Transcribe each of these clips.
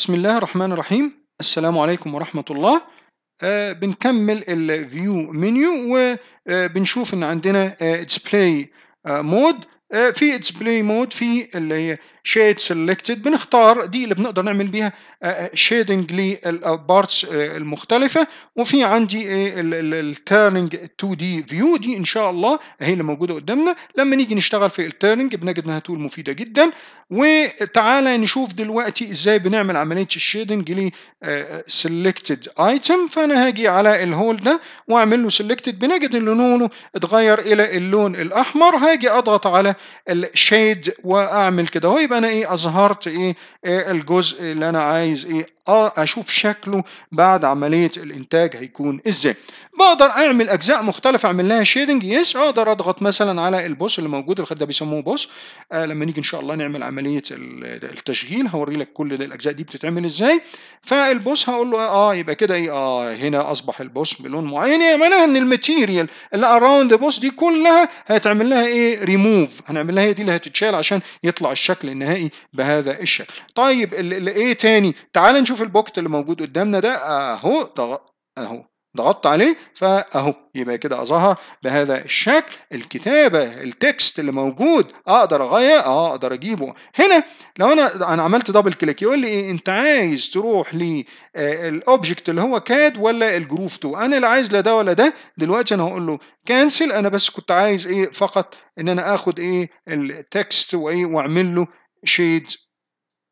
بسم الله الرحمن الرحيم السلام عليكم ورحمة الله بنكمل الـ View Menu وبنشوف uh, ان عندنا uh, Display uh, Mode في Display Mode في اللي هي شيد سيلكتد بنختار دي اللي بنقدر نعمل بيها شيدنج آه، آه، للبارتس آه، المختلفه وفي عندي التيرنج 2 دي فيو دي ان شاء الله اهي اللي موجوده قدامنا لما نيجي نشتغل في التيرنج بنجد انها تول مفيده جدا وتعالى نشوف دلوقتي ازاي بنعمل عمليه الشيدنج ل سيلكتد ايتم فانا هاجي على الهول ده واعمل له سيلكتد بنجد ان لونه اتغير الى اللون الاحمر هاجي اضغط على الشيد واعمل كده اهو يبقى انا ايه اظهرت إيه،, ايه, الجزء اللي انا عايز ايه اه اشوف شكله بعد عمليه الانتاج هيكون ازاي بقدر اعمل اجزاء مختلفه اعمل لها شيدنج يس اقدر اضغط مثلا على البوس اللي موجود ده بيسموه بوس آه لما نيجي ان شاء الله نعمل عمليه التشغيل هوري لك كل ده الاجزاء دي بتتعمل ازاي فالبوس هقول له آه،, اه يبقى كده ايه اه هنا اصبح البوس بلون معين يعني معناها ان الماتيريال اللي اراوند البوس بوس دي كلها هيتعمل لها ايه ريموف هنعمل لها دي اللي هتتشال عشان يطلع الشكل النهائي بهذا الشكل طيب ايه تاني تعال نشوف شوف البوكت اللي موجود قدامنا ده اهو اهو ضغطت عليه فاهو يبقى كده اظهر بهذا الشكل الكتابه التكست اللي موجود اقدر اغير اه اقدر اجيبه هنا لو انا انا عملت دبل كليك يقول لي إيه انت عايز تروح للاوبجكت آه، اللي هو كاد ولا الجروف 2 انا لا عايز لا ده ولا ده دلوقتي انا هقول له كانسل انا بس كنت عايز ايه فقط ان انا اخد ايه التكست وايه واعمل له شيد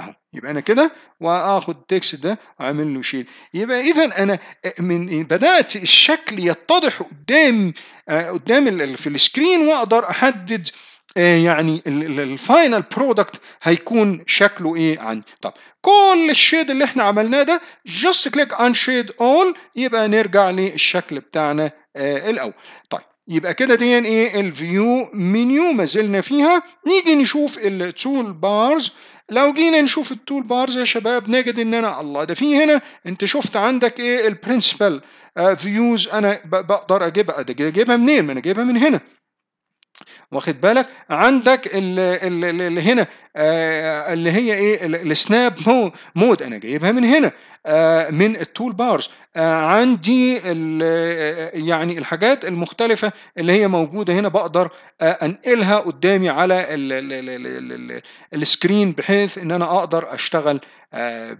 اهو يبقى انا كده واخد التكست ده اعمل له شيل يبقى اذا انا من بدات الشكل يتضح قدام آه، قدام في السكرين واقدر احدد آه، يعني الفاينل برودكت هيكون شكله ايه عندي طب كل الشيد اللي احنا عملناه ده جاست كليك ان شيد اول يبقى نرجع للشكل بتاعنا آه، الاول طيب يبقى كده دي ايه الفيو منيو ما زلنا فيها نيجي نشوف التول بارز لو جينا نشوف التول بارز يا شباب نجد ان انا الله ده في هنا انت شفت عندك ايه البرنسبل فيوز آه، انا بقدر اجيبها اجيبها منين ما انا اجيبها من هنا واخد بالك عندك اللي هنا آه، اللي هي ايه السناب مود انا جايبها من هنا آه، من التول بارز آه، عندي يعني الحاجات المختلفه اللي هي موجوده هنا بقدر انقلها قدامي على السكرين بحيث ان انا اقدر اشتغل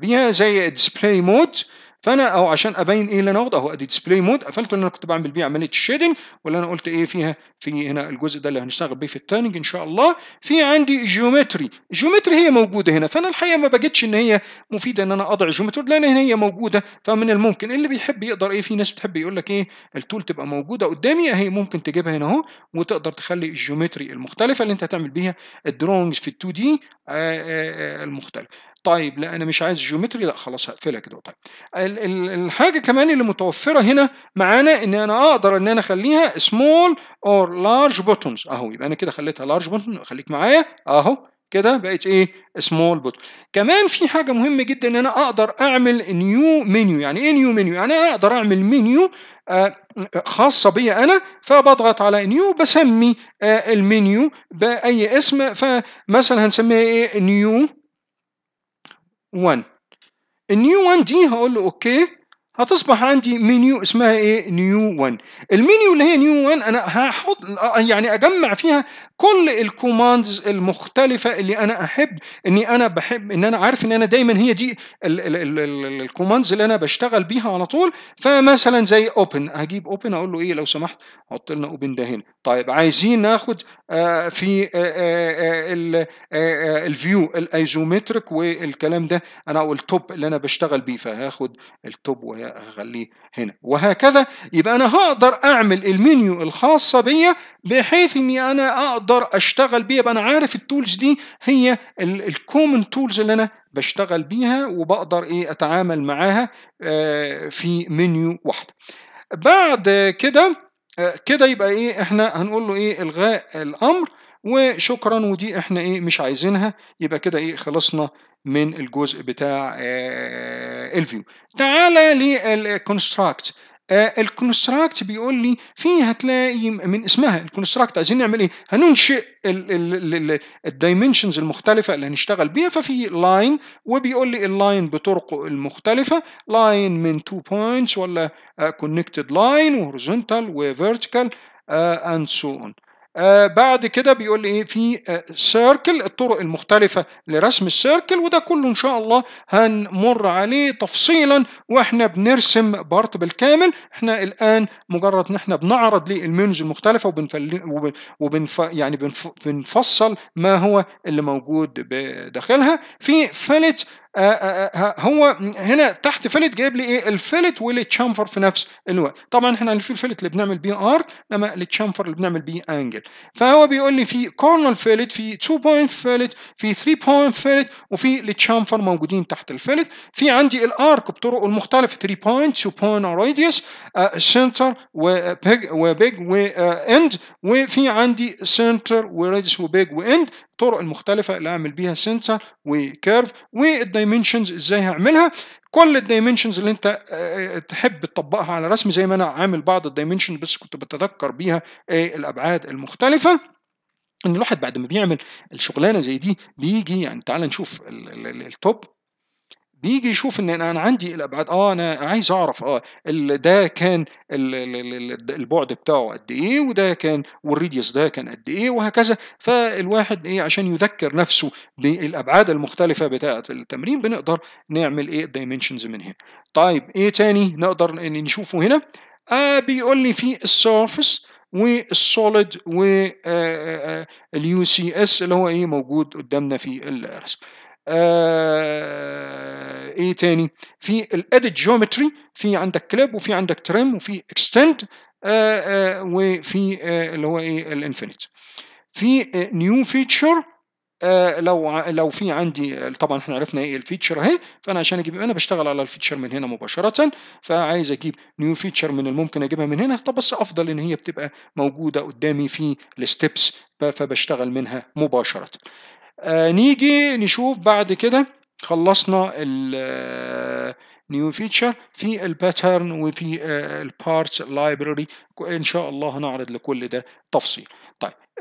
بيها زي الديسبلاي مود فانا او عشان ابين ايه اللي انا واخده اهو ادي ديسبلاي مود قفلته ان انا كنت بعمل بيه عمليه الشيدنج واللي انا قلت ايه فيها في هنا الجزء ده اللي هنشتغل بيه في التيرنج ان شاء الله في عندي جيومتري الجيومتري هي موجوده هنا فانا الحقيقه ما بجدش ان هي مفيده ان انا اضع جيومتري لان هنا هي موجوده فمن الممكن اللي بيحب يقدر ايه في ناس بتحب يقول لك ايه التول تبقى موجوده قدامي اهي ممكن تجيبها هنا اهو وتقدر تخلي الجيومتري المختلفه اللي انت هتعمل بيها الدرونجز في ال 2 دي آه، آه، آه، المختلفه طيب لا انا مش عايز جيومتري لا خلاص هقفلها كده طيب الحاجه كمان اللي متوفره هنا معانا ان انا اقدر ان انا اخليها سمول اور لارج بوتونز اهو يبقى انا كده خليتها لارج بوتون خليك معايا اهو كده بقت ايه سمول بوتون كمان في حاجه مهمه جدا ان انا اقدر اعمل نيو منيو يعني ايه نيو منيو يعني انا اقدر اعمل منيو آه، خاصة بي أنا فبضغط على نيو بسمي آه، المنيو بأي اسم فمثلا هنسميها إيه نيو 1 النيو 1 دي هقول له اوكي هتصبح عندي منيو اسمها ايه نيو 1 المنيو اللي هي نيو 1 انا هحط يعني اجمع فيها كل الكوماندز المختلفه اللي انا احب اني انا بحب ان انا عارف ان انا دايما هي دي الكوماندز اللي انا بشتغل بيها على طول فمثلا زي اوبن هجيب اوبن اقول له ايه لو سمحت حط لنا اوبن ده هنا طيب عايزين ناخد آه، في آه، آه، الفيو الايزومتريك والكلام ده انا او التوب اللي انا بشتغل بيه فهاخد التوب وهخليه هنا وهكذا يبقى انا هقدر اعمل المنيو الخاصه بيا بحيث اني انا اقدر اشتغل بيها يبقى انا عارف التولز دي هي الكومن تولز اللي انا بشتغل بيها وبقدر ايه اتعامل معاها في منيو واحده بعد كده آه، كده يبقى ايه احنا هنقول له ايه الغاء الامر وشكرا ودي احنا ايه مش عايزينها يبقى كده ايه خلصنا من الجزء بتاع آه، الفيو تعالى للكونستراكت آه، الكونستراكت بيقول لي فيه هتلاقي من اسمها الكونستراكت عايزين نعمل ايه؟ هننشئ الدايمنشنز المختلفه اللي هنشتغل بيها ففي لاين وبيقول لي اللاين بطرقه المختلفه لاين من تو بوينتس ولا كونكتد لاين وهوريزونتال وفيرتيكال اند سو اون آه بعد كده بيقول لي ايه في آه سيركل الطرق المختلفه لرسم السيركل وده كله ان شاء الله هنمر عليه تفصيلا واحنا بنرسم بارت بالكامل احنا الان مجرد ان احنا بنعرض للمنيوز المختلفه وبنفل وبن, يعني بنفصل ما هو اللي موجود بداخلها في فلت آه، آه، آه، هو هنا تحت فلت جايب لي ايه الفلت والتشامفر في نفس الوقت طبعا احنا في الفلت اللي بنعمل بيه ار انما التشامفر اللي بنعمل بيه انجل فهو بيقول لي في كورنر فلت في 2 بوينت فلت في 3 بوينت فلت وفي التشامفر موجودين تحت الفلت في عندي الارك بطرقه المختلفه 3 بوينت 2 بوينت راديوس سنتر وبيج وبيج واند وفي عندي سنتر وراديوس وبيج واند الطرق المختلفه اللي اعمل بيها سنتر وكيرف والدايمنشن الدايمنشنز ازاي هعملها كل الدايمنشنز اللي انت آه، آه، تحب تطبقها على رسم زي ما انا عامل بعض الدايمنشن بس كنت بتذكر بيها آه، الابعاد المختلفه ان الواحد بعد ما بيعمل الشغلانه زي دي بيجي يعني تعال نشوف التوب بيجي يشوف ان انا عندي الابعاد اه انا عايز اعرف اه ده كان البعد بتاعه قد ايه وده كان والريديوس ده كان قد ايه وهكذا فالواحد ايه عشان يذكر نفسه بالابعاد المختلفه بتاعه التمرين بنقدر نعمل ايه دايمنشنز من هنا طيب ايه تاني نقدر نشوفه هنا آه بيقول لي في السيرفس والسوليد واليو سي اس اللي هو ايه موجود قدامنا في الرسم آه ايه تاني في الاديت جيومتري في عندك كلاب وفي عندك ترم وفي اكستند آه آه وفي آه اللي هو ايه الانفينيت في نيو آه، فيتشر آه، لو لو في عندي طبعا احنا عرفنا ايه الفيتشر اهي فانا عشان اجيب انا بشتغل على الفيتشر من هنا مباشره فعايز اجيب نيو فيتشر من الممكن اجيبها من هنا طب بس افضل ان هي بتبقى موجوده قدامي في الستبس فبشتغل منها مباشره آه، نيجي نشوف بعد كده خلصنا ال نيو آه، فيتشر في الباترن وفي آه، البارتس لايبراري ان شاء الله هنعرض لكل ده تفصيل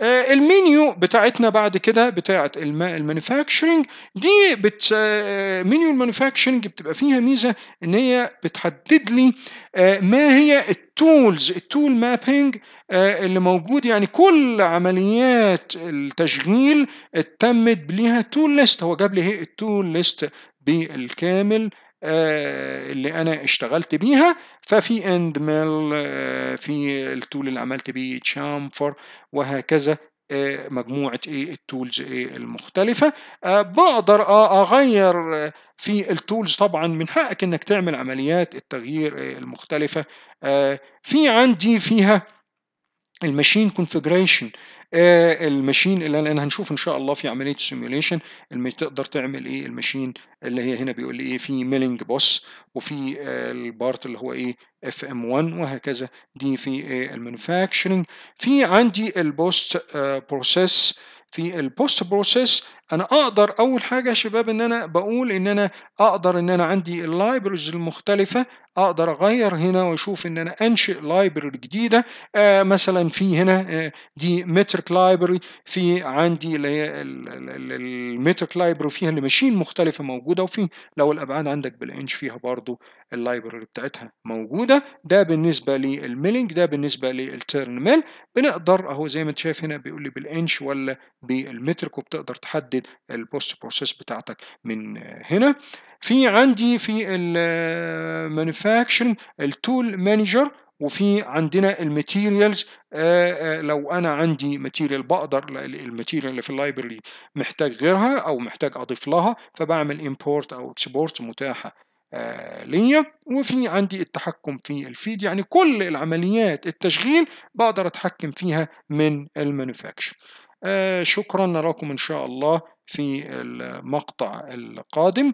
آه، المنيو بتاعتنا بعد كده بتاعت المانيفاكشرنج دي بت آه، منيو المانيفاكشرنج بتبقى فيها ميزه ان هي بتحدد لي آه، ما هي التولز التول مابينج اللي موجود يعني كل عمليات التشغيل اتمت ليها تول ليست هو جاب لي اهي التول ليست بالكامل آه، اللي انا اشتغلت بيها ففي اند آه، ميل في التول اللي عملت بيه تشامفر وهكذا آه، مجموعة ايه التولز ايه المختلفة بقدر اغير في التولز طبعا من حقك انك تعمل عمليات التغيير المختلفة في عندي فيها الماشين كونفجريشن آه، الماشين اللي انا هنشوف ان شاء الله في عمليه السيميوليشن تقدر تعمل ايه الماشين اللي هي هنا بيقول لي ايه في ميلينج بوس وفي آه، البارت اللي هو ايه اف ام 1 وهكذا دي في آه، المانيفاكتشرنج في عندي البوست بروسيس في البوست بروسيس انا اقدر اول حاجه يا شباب ان انا بقول ان انا اقدر ان انا عندي اللايبرز المختلفه اقدر اغير هنا واشوف ان انا انشئ لايبرري جديده آه، مثلا في هنا آه، دي مترك لايبرري في عندي اللي هي المترك لايبرري فيها الماشين مختلفه موجوده وفي لو الابعاد عندك بالانش فيها برضو اللايبرري بتاعتها موجوده ده بالنسبه للميلنج ده بالنسبه للترن ميل بنقدر اهو زي ما انت شايف هنا بيقول لي بالانش ولا بالمترك وبتقدر تحدد البوست بروسيس بتاعتك من هنا في عندي في المانيفاكشن التول مانجر وفي عندنا الماتيريالز آه، آه، لو انا عندي ماتيريال بقدر الماتيريال اللي في اللايبرري محتاج غيرها او محتاج اضيف لها فبعمل امبورت او اكسبورت متاحه آه، ليا وفي عندي التحكم في الفيد يعني كل العمليات التشغيل بقدر اتحكم فيها من المانيفاكشر شكرا نراكم ان شاء الله في المقطع القادم